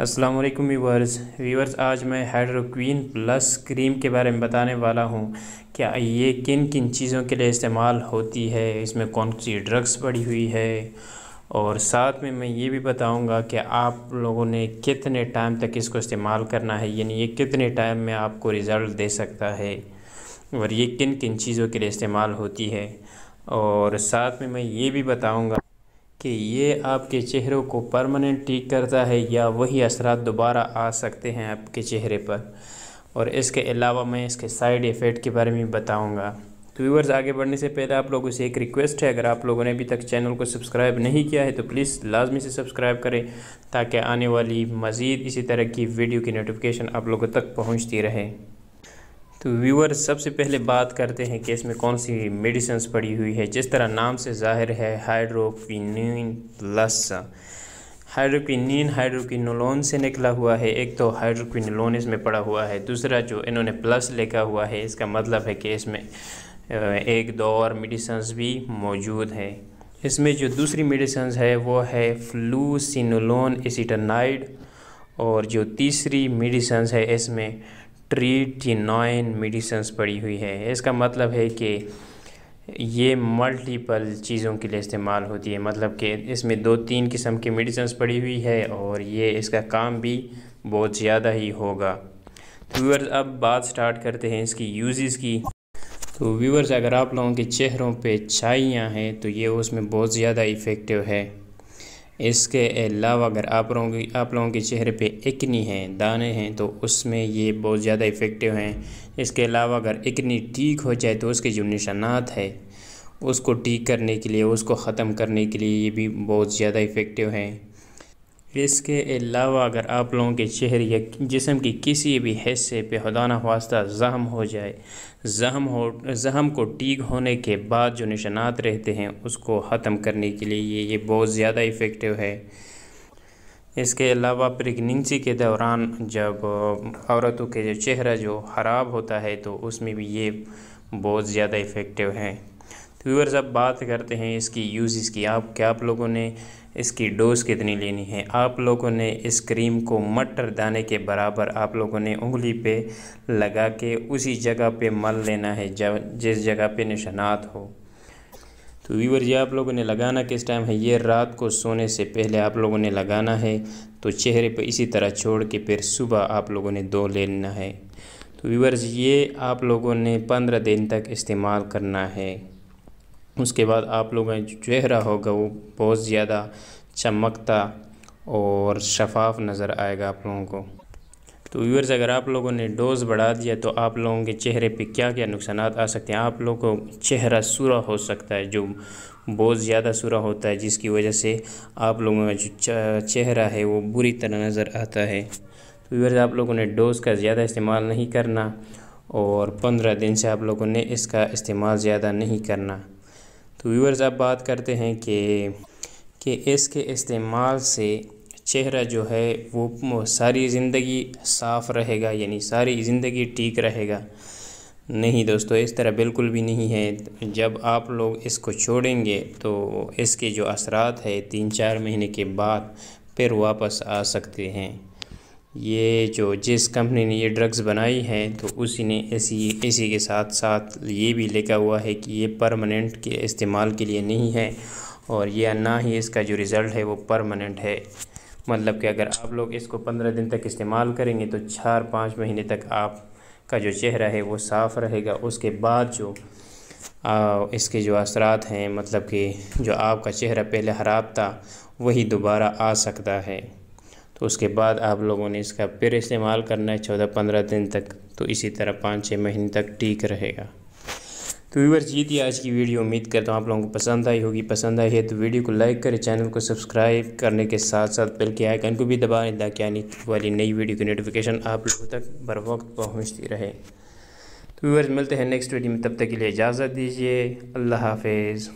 Aslam viewers viewers आज मैं हाइड्रोक्वीन plus cream के बारे में बताने वाला हूँ क्या ये किन किन चीज़ों के लिए इस्तेमाल होती है इसमें कौन सी ड्रग्स पड़ी हुई है और साथ में मैं ये भी बताऊंगा कि आप लोगों ने कितने टाइम तक इसको इस्तेमाल करना है यानी ये कितने टाइम में आपको रिज़ल्ट दे सकता है और ये किन किन चीज़ों के लिए इस्तेमाल होती है और साथ में मैं ये भी बताऊँगा कि ये आपके चेहरों को परमानेंट ठीक करता है या वही असरा दोबारा आ सकते हैं आपके चेहरे पर और इसके अलावा मैं इसके साइड इफ़ेक्ट के बारे में बताऊँगा तो व्यूवर्स आगे बढ़ने से पहले आप लोगों से एक रिक्वेस्ट है अगर आप लोगों ने अभी तक चैनल को सब्सक्राइब नहीं किया है तो प्लीज़ लाजमी से सब्सक्राइब करें ताकि आने वाली मज़ीद इसी तरह की वीडियो की नोटिफिकेशन आप लोगों तक पहुँचती रहे तो व्यूअर सबसे पहले बात करते हैं कि इसमें कौन सी मेडिसिन पड़ी हुई है जिस तरह नाम से जाहिर है हाइड्रोक्विनिन प्लस हाइड्रोक्विनिन हाइड्रोक्विनोलोन से निकला हुआ है एक तो हाइड्रोक्विनोलोन इसमें पड़ा हुआ है दूसरा जो इन्होंने प्लस लिखा हुआ है इसका मतलब है कि इसमें एक दो और मेडिसन्स भी मौजूद है इसमें जो दूसरी मेडिसन है वो है फ्लूसिनोलोन एसीटनाइड और जो तीसरी मेडिसन है इसमें नाइन मेडिसन्स पड़ी हुई है इसका मतलब है कि ये मल्टीपल चीज़ों के लिए इस्तेमाल होती है मतलब कि इसमें दो तीन किस्म की मेडिसन्स पड़ी हुई है और ये इसका काम भी बहुत ज़्यादा ही होगा तो व्यूवर्स अब बात स्टार्ट करते हैं इसकी यूज़ की तो व्यूवर्स अगर आप लोगों के चेहरों पे छाइयाँ हैं तो ये उसमें बहुत ज़्यादा इफ़ेक्टिव है इसके अलावा अगर आप लोगों की आप लोगों के चेहरे पे इकनी है दाने हैं तो उसमें ये बहुत ज़्यादा इफ़ेक्टिव हैं इसके अलावा अगर इकनी ठीक हो जाए तो उसके जो निशानात है उसको ठीक करने के लिए उसको ख़त्म करने के लिए ये भी बहुत ज़्यादा इफ़ेक्टिव हैं इसके अलावा अगर आप लोगों के चेहरे या जिसम के किसी भी हिस्से पे खुदाना वास्ता जहम हो जाए जहम हो जहम को ठीक होने के बाद जो निशानात रहते हैं उसको ख़त्म करने के लिए ये ये बहुत ज़्यादा इफ़ेक्टिव है इसके अलावा प्रेगनेंसी के दौरान जब औरतों के जो चेहरा जो ख़राब होता है तो उसमें भी ये बहुत ज़्यादा इफ़ेक्टिव है व्यूअर्स अब बात करते हैं इसकी यूज़ की आप क्या आप लोगों ने इसकी डोज़ कितनी लेनी है आप लोगों ने इस क्रीम को मटर दाने के बराबर आप लोगों ने उंगली पे लगा के उसी जगह पे मल लेना है जब जिस जगह पे निशानात हो तो व्यूवर ये आप लोगों ने लगाना किस टाइम है ये रात को सोने से पहले आप लोगों ने लगाना है तो चेहरे पर इसी तरह छोड़ के फिर सुबह आप लोगों ने दो लेना है तो व्यूवर्स ये आप लोगों ने पंद्रह दिन तक इस्तेमाल करना है उसके बाद आप लोगों का चेहरा होगा वो बहुत ज़्यादा चमकता और शफाफ नज़र आएगा आप लोगों को तो व्यूअर्स अगर आप लोगों ने डोज़ बढ़ा दिया तो आप लोगों के चेहरे पे क्या क्या नुकसान आ सकते हैं आप लोगों को चेहरा सूरा हो सकता है जो बहुत ज़्यादा सूरा होता है जिसकी वजह से आप लोगों का जो चेहरा है वो बुरी तरह नज़र आता है तो व्यूअर्स आप लोगों ने डोज़ का ज़्यादा इस्तेमाल नहीं करना और पंद्रह दिन से आप लोगों ने इसका इस्तेमाल ज़्यादा नहीं करना तो व्यूअर्स अब बात करते हैं कि कि इसके इस्तेमाल से चेहरा जो है वो सारी ज़िंदगी साफ़ रहेगा यानी सारी ज़िंदगी ठीक रहेगा नहीं दोस्तों इस तरह बिल्कुल भी नहीं है जब आप लोग इसको छोड़ेंगे तो इसके जो असरात है तीन चार महीने के बाद फिर वापस आ सकते हैं ये जो जिस कंपनी ने ये ड्रग्स बनाई है तो उसी ने इसी इसी के साथ साथ ये भी लिखा हुआ है कि ये परमानेंट के इस्तेमाल के लिए नहीं है और यह ना ही इसका जो रिज़ल्ट है वो परमानेंट है मतलब कि अगर आप लोग इसको पंद्रह दिन तक इस्तेमाल करेंगे तो चार पाँच महीने तक आप का जो चेहरा है वो साफ़ रहेगा उसके बाद जो आ, इसके जो असरात हैं मतलब कि जो आपका चेहरा पहले ख़राब था वही दोबारा आ सकता है तो उसके बाद आप लोगों ने इसका फिर इस्तेमाल करना है चौदह पंद्रह दिन तक तो इसी तरह पाँच छः महीने तक ठीक रहेगा तो व्यूवर्स ये थी आज की वीडियो उम्मीद करता हूँ आप लोगों को पसंद आई होगी पसंद आई है तो वीडियो को लाइक करें चैनल को सब्सक्राइब करने के साथ साथ बेल के आइकन को भी दबाएं ताकि आने वाली नई वीडियो की नोटिफिकेशन आप लोगों तक बर वक्त पहुँचती रहे तो व्यूवर्स मिलते हैं नेक्स्ट वीडियो में तब तक के लिए इजाज़त दीजिए अल्लाह हाफिज़